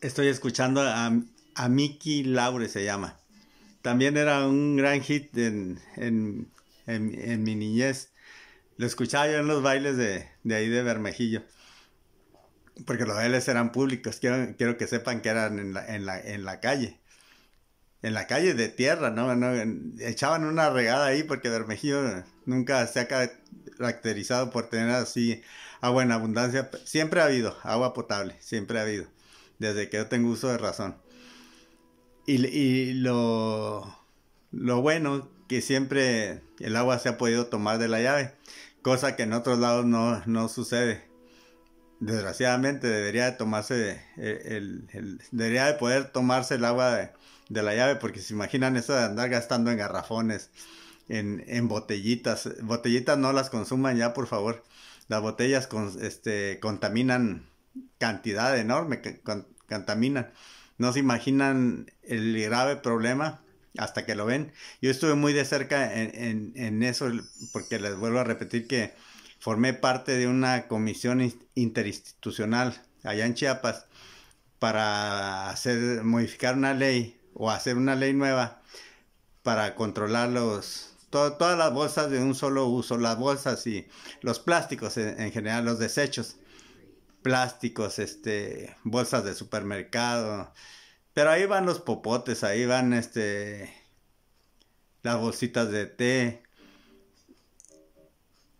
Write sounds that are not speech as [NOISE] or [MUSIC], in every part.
Estoy escuchando a, a Mickey Laure, se llama. También era un gran hit en, en, mi niñez. Lo escuchaba yo en los bailes de, ahí de Bermejillo. Porque los bailes eran públicos. Quiero, quiero que sepan que eran en la, en la, en la calle en la calle de tierra, ¿no? ¿no? Echaban una regada ahí porque Bermejillo nunca se ha caracterizado por tener así agua en abundancia. Siempre ha habido agua potable, siempre ha habido desde que yo tengo uso de razón. Y, lo, lo bueno que siempre el agua se ha podido tomar de la llave, cosa que en otros lados no, sucede. Desgraciadamente debería de tomarse eh, el, debería de poder tomarse el agua de, la llave, porque se imaginan eso de andar gastando en garrafones, en, botellitas. Botellitas no las consuman ya, por favor. Las botellas con, este, contaminan cantidad enorme que contaminan. No se imaginan el grave problema hasta que lo ven. Yo estuve muy de cerca en, en, eso porque les vuelvo a repetir que formé parte de una comisión interinstitucional allá en Chiapas para hacer modificar una ley o hacer una ley nueva para controlar los todas las bolsas de un solo uso, las bolsas y los plásticos en general, los desechos plásticos, este, bolsas de supermercado. Pero ahí van los popotes, ahí van este las bolsitas de té.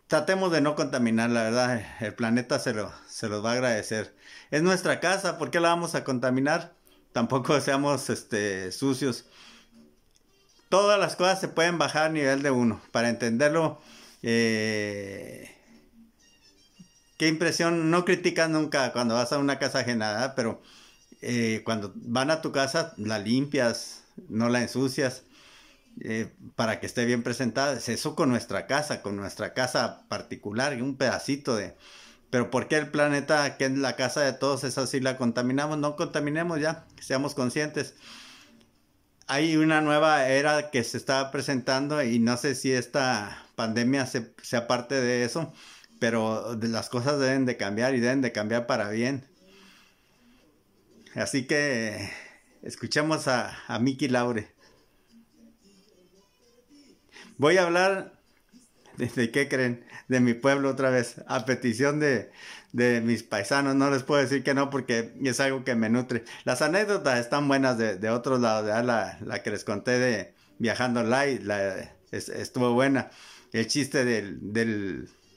Tratemos de no contaminar, la verdad, el planeta se se los va a agradecer. Es nuestra casa, ¿por qué la vamos a contaminar? Tampoco seamos este sucios. Todas las cosas se pueden bajar a nivel de uno. Para entenderlo, eh, qué impresión, no criticas nunca cuando vas a una casa ajena, pero eh, cuando van a tu casa la limpias, no la ensucias. Eh, para que esté bien presentada, es eso con nuestra casa, con nuestra casa particular, un pedacito de, pero ¿por qué el planeta, que es la casa de todos, es así? la contaminamos? No contaminemos ya, seamos conscientes. Hay una nueva era que se está presentando y no sé si esta pandemia se, sea parte de eso, pero las cosas deben de cambiar y deben de cambiar para bien. Así que escuchemos a, Miki Mickey Laure. Voy a hablar, ¿de qué creen? De mi pueblo otra vez, a petición de, mis paisanos. No les puedo decir que no porque es algo que me nutre. Las anécdotas están buenas de, otros lados. La, la, que les conté de Viajando Live estuvo buena. El chiste del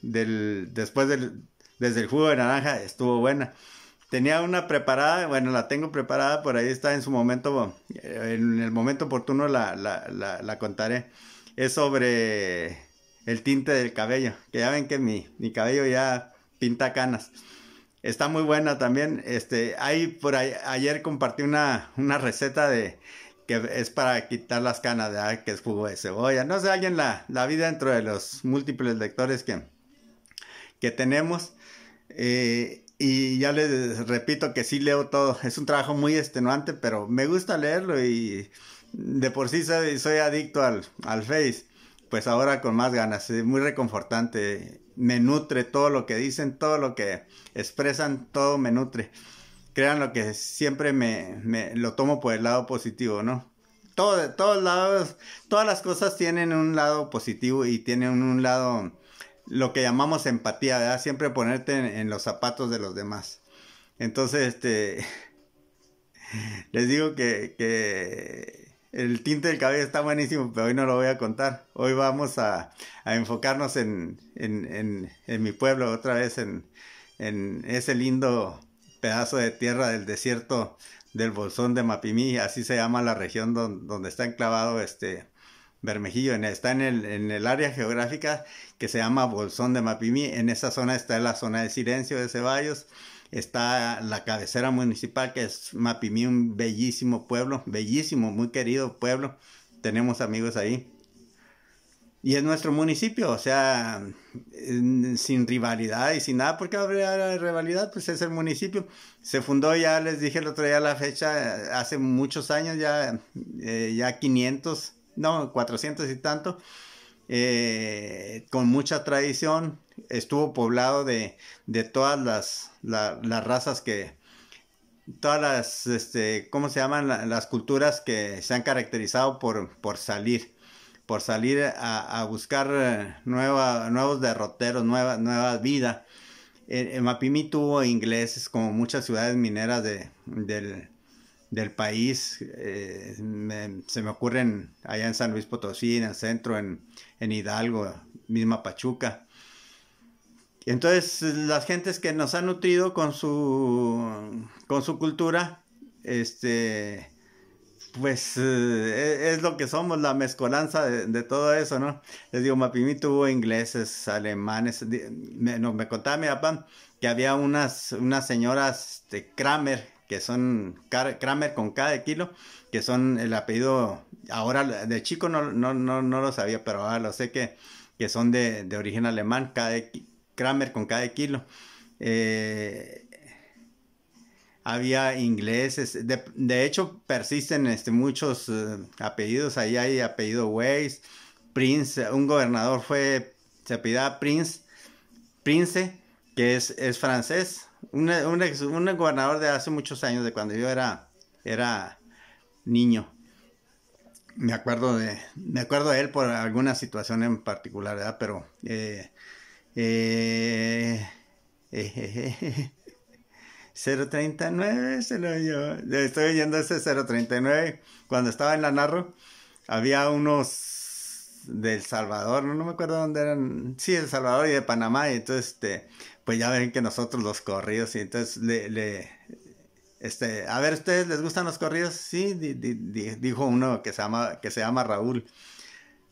después del, desde el jugo de naranja, estuvo buena. Tenía una preparada, bueno, la tengo preparada, por ahí está en su momento, eh, en el momento oportuno la, contaré. Es sobre el tinte del cabello, que ya ven que mi, cabello ya pinta canas. Está muy buena también. Este, por ayer compartí una, receta de que es para quitar las canas, de que es jugo de cebolla. No sé, alguien la, la vi dentro de los múltiples lectores que, que tenemos. Eh, y ya les repito que sí leo todo. Es un trabajo muy extenuante, pero me gusta leerlo y de por sí soy, adicto al, al Face. Pues ahora con más ganas. Es muy reconfortante. Me nutre todo lo que dicen, todo lo que expresan, todo me nutre. Crean lo que siempre me, me lo tomo por el lado positivo, ¿no? Todo, todos lados, todas las cosas tienen un lado positivo y tienen un lado lo que llamamos empatía, ¿verdad? Siempre ponerte en, los zapatos de los demás. Entonces, este, [LAUGHS] les digo que, el tinte del cabello está buenísimo, pero hoy no lo voy a contar. Hoy vamos a, enfocarnos en, mi pueblo, otra vez en, ese lindo pedazo de tierra del desierto del Bolsón de Mapimí, así se llama la región donde está enclavado este Bermejillo, está en el, en el, área geográfica que se llama Bolsón de Mapimí. En esa zona está la zona de Silencio de Ceballos, está la cabecera municipal que es Mapimí, un bellísimo pueblo, bellísimo, muy querido pueblo. Tenemos amigos ahí. Y es nuestro municipio, o sea, sin rivalidad y sin nada, porque habría rivalidad, pues es el municipio. Se fundó, ya les dije el otro día la fecha, hace muchos años, ya, eh, ya 500 no, 400 y tanto, eh, con mucha tradición, estuvo poblado de, de todas las, razas que, todas las, este, ¿cómo se llaman? Las culturas que se han caracterizado por, por salir, por salir a, buscar eh, nueva, nuevos derroteros, nueva, nuevas vida. Eh, en, Mapimi tuvo ingleses, como muchas ciudades mineras de, del, del país. Eh, se me ocurren allá en San Luis Potosí, en el centro, en, en Hidalgo, misma Pachuca. Entonces, las gentes que nos han nutrido con su, con su cultura, este, pues eh, es lo que somos, la mezcolanza de, todo eso, ¿no? Les digo, Mapimí tuvo ingleses, alemanes, me, me contaba mi papá que había unas, unas señoras de este, Kramer, que son Kramer con cada kilo, que son el apellido, ahora de chico no, no, lo sabía, pero ahora lo sé que, que son de, origen alemán, Kramer con cada kilo. Eh, había ingleses, de, hecho persisten este, muchos eh, apellidos, ahí hay apellido Weiss, Prince, un gobernador fue, se Prince, Prince, que es, es francés, un ex un gobernador de hace muchos años, de cuando yo era, era niño. Me acuerdo de, me acuerdo de él por alguna situación en particular, ¿verdad? Pero eh, eh, 039 eh, eh, eh, se lo yo. Estoy oyendo ese 039. Cuando estaba en la Narro, había unos del Salvador, no, no me acuerdo dónde eran. Sí, El Salvador y de Panamá. Y entonces, este, pues ya ven que nosotros los corridos, y entonces le, este, a ver, ¿ustedes les gustan los corridos? Sí, dijo uno que se llama, que se llama Raúl.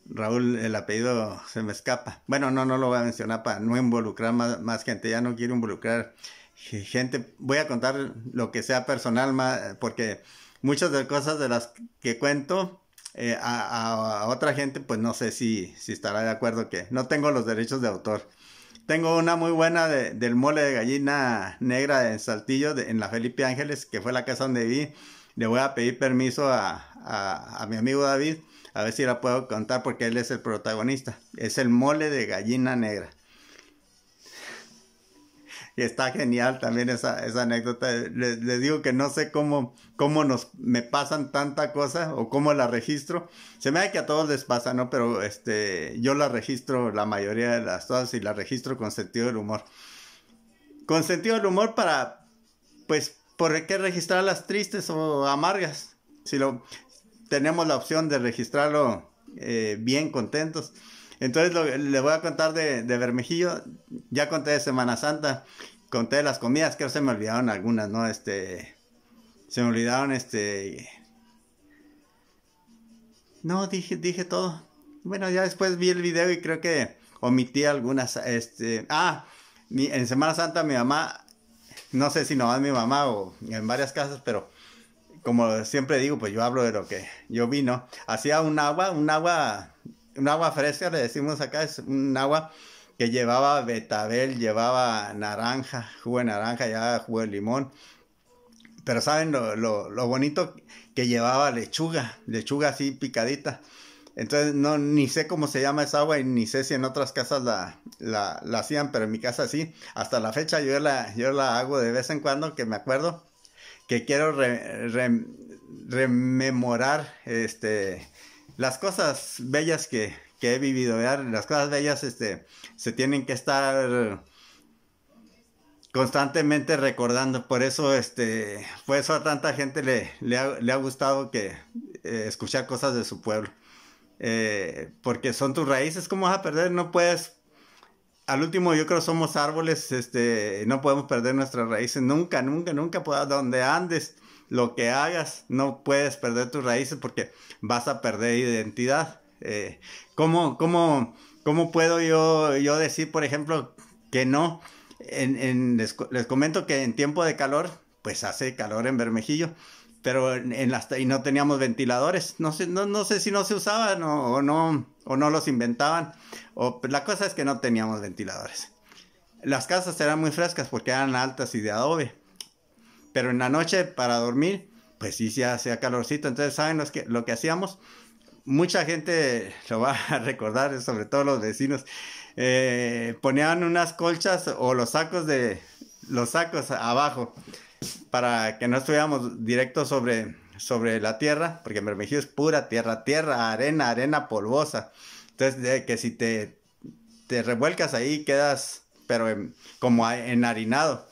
Raúl, el apellido se me escapa. Bueno, no, no lo voy a mencionar para no involucrar más, gente. Ya no quiero involucrar gente. Voy a contar lo que sea personal porque muchas de las cosas de las que cuento eh, a, otra gente, pues no sé si, si estará de acuerdo que no tengo los derechos de autor. Tengo una muy buena del mole de gallina negra en Saltillo, en la Felipe Ángeles, que fue la casa donde vi. Le voy a pedir permiso a, mi amigo David, a ver si la puedo contar porque él es el protagonista. Es el mole de gallina negra y está genial también esa, esa anécdota. Les, digo que no sé cómo, cómo nos, me pasan tanta cosa o cómo la registro. Se me da que a todos les pasa, ¿no? Pero este, yo la registro la mayoría de las todas y la registro con sentido del humor. Con sentido del humor para, pues, ¿por qué registrar las tristes o amargas? Si lo, tenemos la opción de registrarlo eh, bien contentos. Entonces le voy a contar de, Bermejillo. Ya conté de Semana Santa, conté de las comidas, creo que se me olvidaron algunas, ¿no? Este, se me olvidaron, este... No, dije, dije todo. Bueno, ya después vi el video y creo que omití algunas, este... Ah, en Semana Santa mi mamá, no sé si nomás mi mamá o en varias casas, pero como siempre digo, pues yo hablo de lo que yo vi, ¿no? Hacía un agua, un agua un agua fresca, le decimos acá, es un agua que llevaba betabel, llevaba naranja, jugo de naranja, llevaba jugo de limón. Pero saben lo, lo, bonito que llevaba lechuga, lechuga así picadita. Entonces, no, ni sé cómo se llama esa agua y ni sé si en otras casas la, la, hacían, pero en mi casa sí. Hasta la fecha yo la, yo la hago de vez en cuando, que me acuerdo, que quiero rememorar este, las cosas bellas que, he vivido, las cosas bellas este, se tienen que estar constantemente recordando. Por eso, este, por eso a tanta gente le, le, ha, gustado que eh, escuchar cosas de su pueblo. Eh, porque son tus raíces, ¿cómo vas a perder? No puedes. Al último, yo creo somos árboles, este, no podemos perder nuestras raíces nunca, nunca, nunca, donde andes lo que hagas, no puedes perder tus raíces porque vas a perder identidad. Eh, ¿cómo, cómo, cómo, puedo yo, yo decir, por ejemplo, que no? les, comento que en tiempo de calor, pues hace calor en Bermejillo, pero en, las, y no teníamos ventiladores. No sé, no, sé si no se usaban o, no, o no los inventaban. O, pues, la cosa es que no teníamos ventiladores. Las casas eran muy frescas porque eran altas y de adobe. Pero en la noche para dormir, pues sí, se hacía calorcito. Entonces, ¿saben que, lo que hacíamos? Mucha gente lo va a [LAUGHS] recordar, sobre todo los vecinos. Eh, ponían unas colchas o los sacos de los sacos abajo para que no estuviéramos directo sobre, sobre la tierra, porque Bermejío es pura tierra, tierra, arena, arena polvosa. Entonces, de, que si te, te revuelcas ahí, quedas, pero en, como enharinado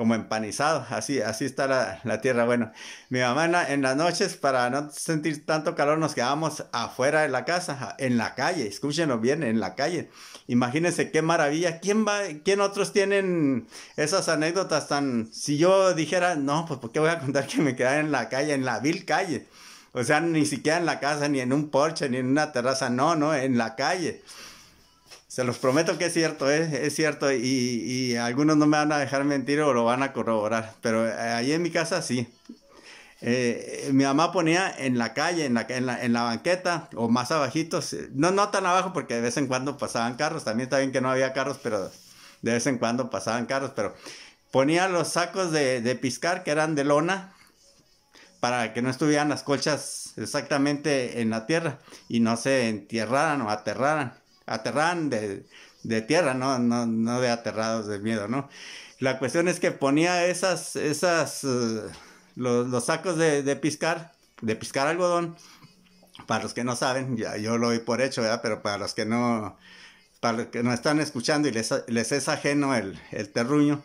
como empanizado, así, así está la, tierra. Bueno, mi mamá en, las noches, para no sentir tanto calor, nos quedábamos afuera de la casa, en la calle, escúchenlo bien, en la calle. Imagínense qué maravilla. ¿Quién, va, ¿Quién otros tienen esas anécdotas tan... Si yo dijera, no, pues ¿por qué voy a contar que me quedé en la calle, en la vil calle? O sea, ni siquiera en la casa, ni en un porche, ni en una terraza, no, no, en la calle. Se los prometo que es cierto, eh, es cierto y, algunos no me van a dejar mentir o lo van a corroborar, pero eh, ahí en mi casa sí. Eh, mi mamá ponía en la calle, en la, en la, banqueta o más abajitos, no, no tan abajo porque de vez en cuando pasaban carros, también está bien que no había carros, pero de vez en cuando pasaban carros, pero ponía los sacos de, de piscar que eran de lona para que no estuvieran las colchas exactamente en la tierra y no se entierraran o aterraran aterrán de, tierra, ¿no? No, no de aterrados de miedo, ¿no? La cuestión es que ponía esas, esas, eh, los, sacos de, piscar, de piscar algodón, para los que no saben, ya yo lo doy por hecho, ya Pero para los que no, para los que no están escuchando y les, les es ajeno el, terruño,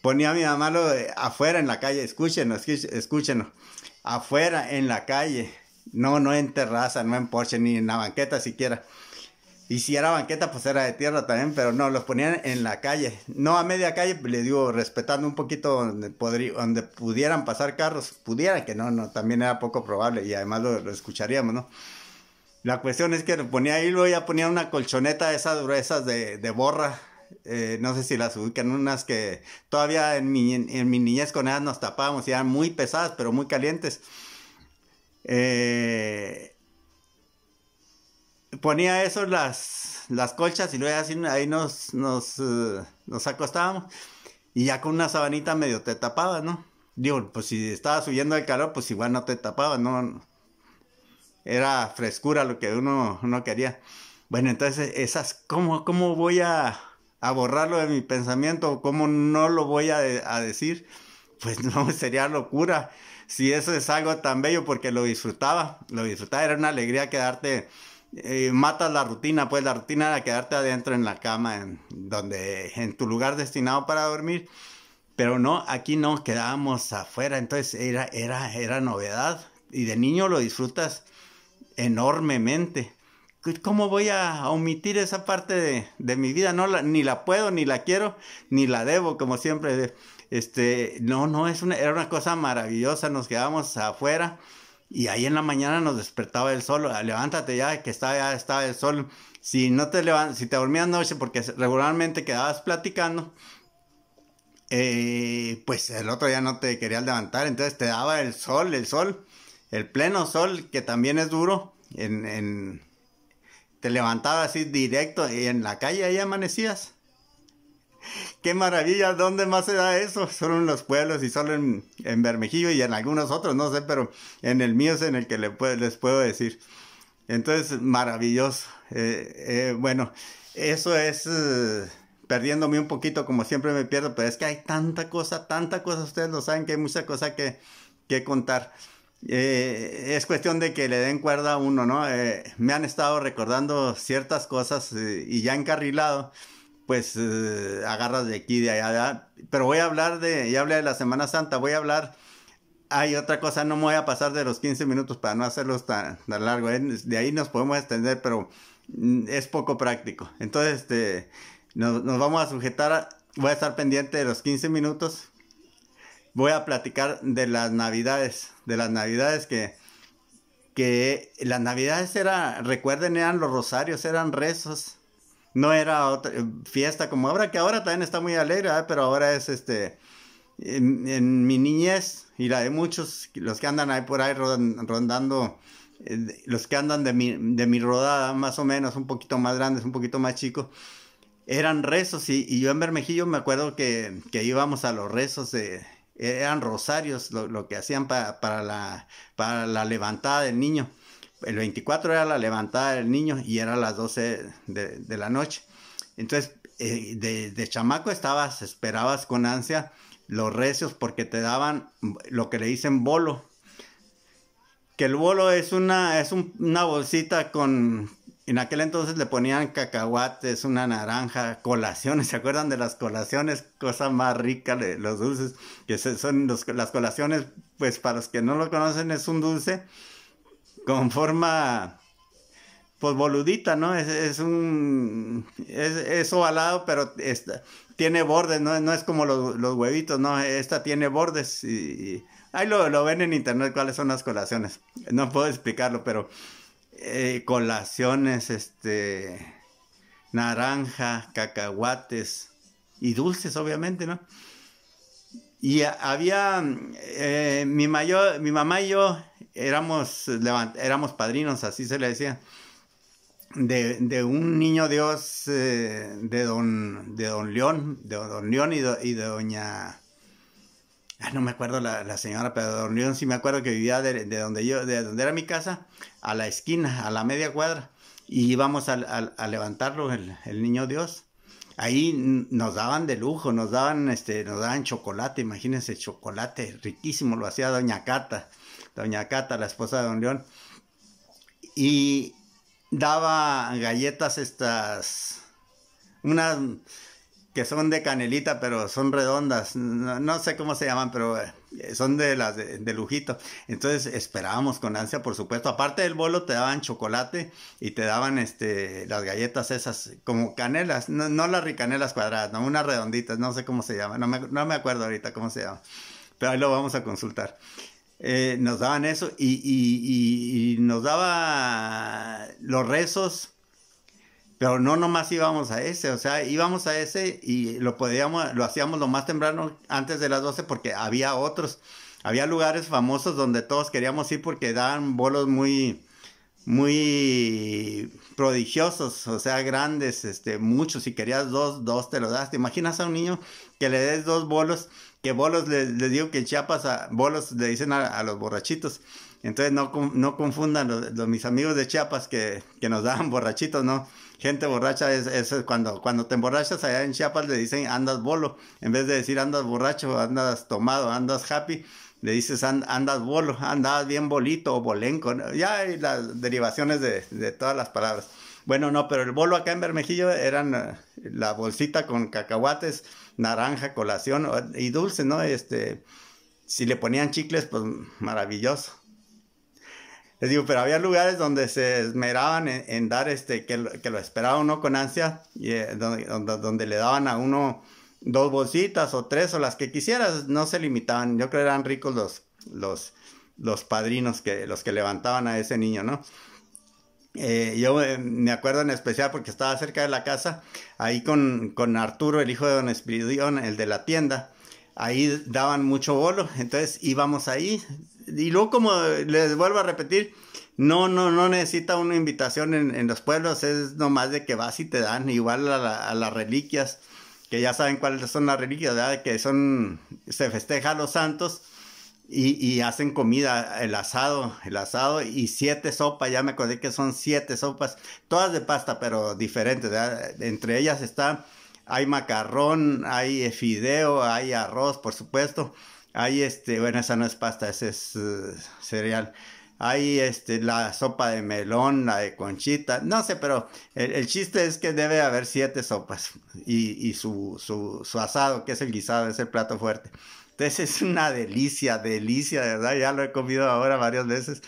ponía a mi mamá lo afuera en la calle, escúchenlo, escúchenlo, afuera en la calle, no, no en terraza, no en porche, ni en la banqueta siquiera y si era banqueta, pues era de tierra también, pero no, los ponían en la calle. No a media calle, le digo, respetando un poquito donde, pudieran pasar carros. Pudieran, que no, no, también era poco probable y además lo, escucharíamos, ¿no? La cuestión es que lo ponía ahí, luego ya ponía una colchoneta de esas de, de borra. Eh, no sé si las ubican, unas que todavía en mi, en mi niñez con ellas nos tapábamos y eran muy pesadas, pero muy calientes. Eh, ponía eso las, las colchas y luego así, ahí nos, nos, eh, nos acostábamos y ya con una sabanita medio te tapaba, ¿no? Digo, pues si estaba subiendo el calor, pues igual no te tapaba ¿no? Era frescura lo que uno, no quería. Bueno, entonces esas, ¿cómo, cómo voy a, borrarlo de mi pensamiento? ¿Cómo no lo voy a, a decir? Pues no, [LAUGHS] sería locura. Si eso es algo tan bello porque lo disfrutaba, lo disfrutaba, era una alegría quedarte eh, matas la rutina, pues la rutina era quedarte adentro en la cama, en, donde, en tu lugar destinado para dormir. Pero no, aquí no, quedábamos afuera, entonces era, era, era novedad y de niño lo disfrutas enormemente. Pues, ¿Cómo voy a omitir esa parte de, mi vida? No ni la puedo, ni la quiero, ni la debo, como siempre. Este, no, no, es era una cosa maravillosa, nos quedábamos afuera y ahí en la mañana nos despertaba el sol, ah, levántate ya, que está, ya estaba el sol. Si no te levantas, si te dormías noche, porque regularmente quedabas platicando, eh, pues el otro día no te querías levantar, entonces te daba el sol, el sol, el pleno sol, que también es duro, en, te levantaba así directo y en la calle ahí amanecías qué maravilla, ¿dónde más se da eso? Solo en los pueblos y solo en, en, Bermejillo y en algunos otros, no sé, pero en el mío es en el que les puedo decir. Entonces, maravilloso. Eh, eh, bueno, eso es eh, perdiéndome un poquito, como siempre me pierdo, pero es que hay tanta cosa, tanta cosa, ustedes lo saben, que hay mucha cosa que, que contar. es cuestión de que le den cuerda a uno, ¿no? me han estado recordando ciertas cosas y ya encarrilado pues eh, agarras de aquí, de allá, de allá. Pero voy a hablar de, ya hablé de la Semana Santa, voy a hablar, hay otra cosa, no me voy a pasar de los 15 minutos para no hacerlos tan, largo, ¿eh? de ahí nos podemos extender, pero mm, es poco práctico. Entonces, este, nos, vamos a sujetar, voy a estar pendiente de los 15 minutos. Voy a platicar de las navidades, de las navidades que, que las navidades eran, recuerden, eran los rosarios, eran rezos no era otra eh, fiesta como ahora, que ahora también está muy alegre, pero ahora es este. En, mi niñez y la de muchos, los que andan ahí por ahí rondando, eh, los que andan de mi, de mi rodada, más o menos, un poquito más grandes, un poquito más chicos, eran rezos. Y, yo en Bermejillo me acuerdo que, íbamos a los rezos eran rosarios lo, que hacían para, la, para la levantada del niño el 24 era la levantada del niño y era las 12 de, la noche. Entonces, eh, de, chamaco estabas, esperabas con ansia los recios porque te daban lo que le dicen bolo. Que el bolo es una, es una bolsita con, en aquel entonces le ponían cacahuates, una naranja, colaciones, [LAUGHS] ¿se acuerdan de las colaciones? Cosa más rica, de los dulces, que son las colaciones, pues para los que no lo conocen es un dulce con forma pues boludita, ¿no? Es, un, es, ovalado, pero tiene bordes, ¿no? No es como los, huevitos, ¿no? Esta tiene bordes y, ahí lo, ven en internet cuáles son las colaciones. No puedo explicarlo, pero eh, colaciones, este, naranja, cacahuates y dulces, obviamente, ¿no? Y había, eh, mi, mayor, mi mamá y yo éramos, éramos padrinos, así se le decía, de, de un niño Dios eh, de, don, de don León, de don León y, de doña... Ah, no me acuerdo la, señora, pero don León sí me acuerdo que vivía de, donde yo, de donde era mi casa, a la esquina, a la media cuadra, y íbamos a, levantarlo, el niño Dios ahí nos daban de lujo, nos daban, este, nos daban chocolate, imagínense, chocolate riquísimo, lo hacía Doña Cata, Doña Cata, la esposa de Don León, y daba galletas estas, unas que son de canelita, pero son redondas. No, sé cómo se llaman, pero eh, son de las de, lujito. Entonces esperábamos con ansia, por supuesto. Aparte del bolo, te daban chocolate y te daban este, las galletas esas, como canelas, no, no las ricanelas cuadradas, no, unas redonditas, no sé cómo se llaman, no me, no me acuerdo ahorita cómo se llama, pero ahí lo vamos a consultar. Eh, nos daban eso y, y, y nos daba los rezos pero no nomás íbamos a ese, o sea, íbamos a ese y lo podíamos, lo hacíamos lo más temprano antes de las 12 porque había otros, había lugares famosos donde todos queríamos ir porque daban bolos muy, muy prodigiosos, o sea, grandes, este, muchos. Si querías dos, dos te lo das. ¿Te imaginas a un niño que le des dos bolos? Que bolos, les, digo que en Chiapas a, bolos le dicen a, los borrachitos. Entonces no, no confundan los, mis amigos de Chiapas que, que nos daban borrachitos, ¿no? gente borracha es, es, cuando, cuando te emborrachas allá en Chiapas le dicen andas bolo, en vez de decir andas borracho, andas tomado, andas happy, le dices andas bolo, andas bien bolito o bolenco, ya hay las derivaciones de, de, todas las palabras. Bueno, no, pero el bolo acá en Bermejillo eran eh, la bolsita con cacahuates, naranja, colación y dulce, ¿no? Este, si le ponían chicles, pues maravilloso. Les digo, pero había lugares donde se esmeraban en, dar este, que lo, esperaba uno con ansia, y, eh, donde, le daban a uno dos bolsitas o tres o las que quisieras, no se limitaban. Yo creo que eran ricos los, los, los padrinos que, los que levantaban a ese niño, ¿no? Eh, yo eh, me acuerdo en especial porque estaba cerca de la casa, ahí con, con Arturo, el hijo de Don Espiridión, el de la tienda ahí daban mucho bolo, entonces íbamos ahí. Y luego, como les vuelvo a repetir, no, no, no necesita una invitación en, los pueblos, es nomás de que vas y te dan, igual a, las reliquias, que ya saben cuáles son las reliquias, que son, se festeja a los santos y, hacen comida, el asado, el asado y siete sopas, ya me acordé que son siete sopas, todas de pasta, pero diferentes, entre ellas está hay macarrón, hay eh, fideo, hay arroz, por supuesto. Hay este, bueno, esa no es pasta, ese es eh, cereal. Hay este, la sopa de melón, la de conchita, no sé, pero el, chiste es que debe haber siete sopas y, su, su asado, que es el guisado, es el plato fuerte. Entonces es una delicia, delicia, de verdad, ya lo he comido ahora varias veces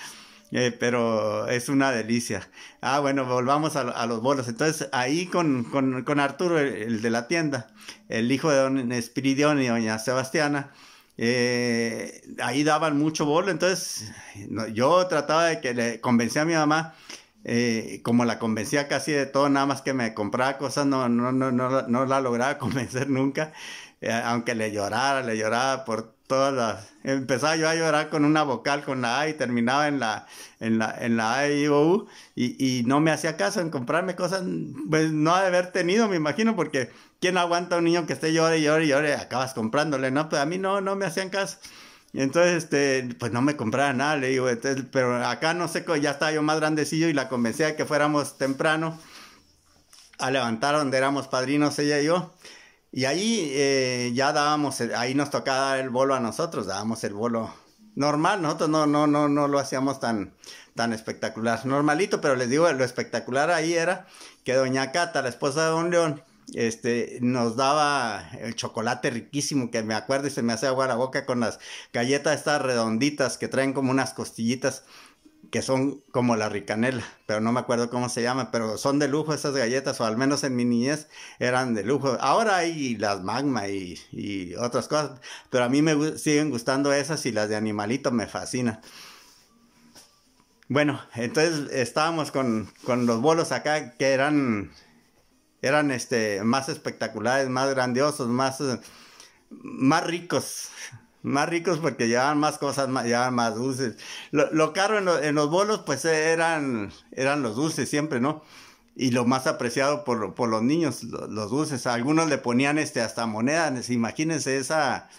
eh, pero es una delicia. Ah, bueno, volvamos a, los bolos. Entonces, ahí con, Arturo, el, de la tienda, el hijo de don Espiridión y doña Sebastiana, eh, ahí daban mucho bolo. Entonces, yo trataba de que le convencía a mi mamá. Eh, como la convencía casi de todo, nada más que me compraba cosas, no, no, no, no, la lograba [LAUGHS] convencer nunca, aunque le llorara, le lloraba por todas las... Empezaba yo a llorar con una vocal, con la A y terminaba en la, en la, en la A y U y, no me hacía caso en comprarme cosas, pues no ha de haber tenido, me imagino, porque ¿quién aguanta a un niño que esté llore, llore, llore? Acabas comprándole, ¿no? Pues a mí no, no me hacían caso. Entonces, este, pues no me compraba nada, le digo, pero acá no sé, ya estaba yo más grandecillo y la convencí a que fuéramos temprano a levantar donde éramos padrinos ella y yo. Y ahí eh, ya dábamos, ahí nos tocaba el bolo a nosotros, dábamos el bolo normal, nosotros no, no, no, no lo hacíamos tan, tan espectacular, normalito, pero les digo, lo espectacular ahí era que doña Cata, la esposa de don León, este, nos daba el chocolate riquísimo, que me acuerdo y se me hace agua la boca con las galletas estas redonditas que traen como unas costillitas que son como la ricanela, pero no me acuerdo cómo se llama, pero son de lujo esas galletas, o al menos en mi niñez eran de lujo. Ahora hay las magma y, otras cosas, pero a mí me siguen gustando esas y las de animalito me fascinan. Bueno, entonces estábamos con, los bolos acá que eran, eran este, más espectaculares, más grandiosos, más, más ricos más ricos porque llevaban más cosas, llevaban más dulces. Lo, caro en, los bolos, pues eh, eran, eran los dulces siempre, ¿no? Y lo más apreciado por, por los niños, los dulces. algunos le ponían este, hasta monedas. Imagínense esa,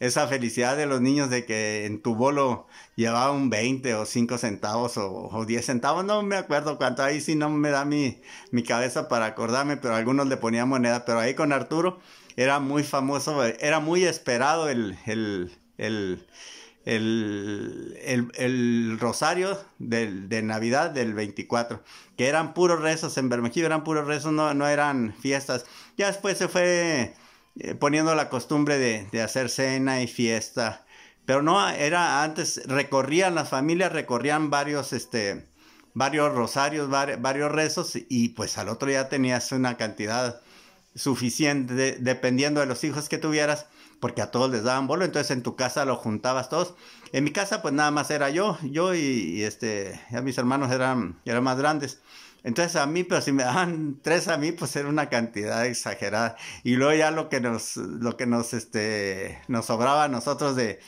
esa felicidad de los niños de que en tu bolo llevaba un 20 o 5 centavos o, o 10 centavos, no me acuerdo cuánto, ahí si no me da mi, mi cabeza para acordarme, pero algunos le ponían moneda, pero ahí con Arturo era muy famoso, era muy esperado el, el, el, rosario de Navidad del 24, que eran puros rezos en Bermejillo, eran puros rezos, no, no eran fiestas. Ya después se fue eh, poniendo la costumbre de, hacer cena y fiesta. Pero no, era antes, recorrían las familias, recorrían varios, este, varios rosarios, varios rezos y pues al otro ya tenías una cantidad suficiente dependiendo de los hijos que tuvieras, porque a todos les daban bolo, entonces en tu casa lo juntabas todos. En mi casa pues nada más era yo, yo y, este, ya mis hermanos eran, eran más grandes. Entonces a mí, pero pues, si me daban [LAUGHS] tres a mí, pues era una cantidad exagerada. Y luego ya lo que nos, lo que nos, este, nos sobraba a nosotros de,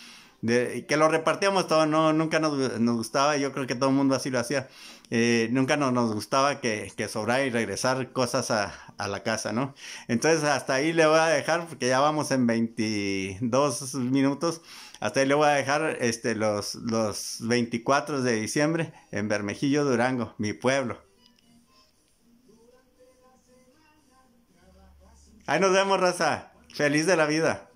que lo repartíamos todo, no, nunca nos, nos gustaba, yo creo que todo el mundo así lo hacía. Eh, nunca nos gustaba que, que y regresar cosas a, la casa, ¿no? Entonces hasta ahí le voy a dejar, porque ya vamos en 22 minutos, hasta ahí le voy a dejar este, los, los 24 de diciembre en Bermejillo, Durango, mi pueblo. Ahí nos vemos, raza. Feliz de la vida.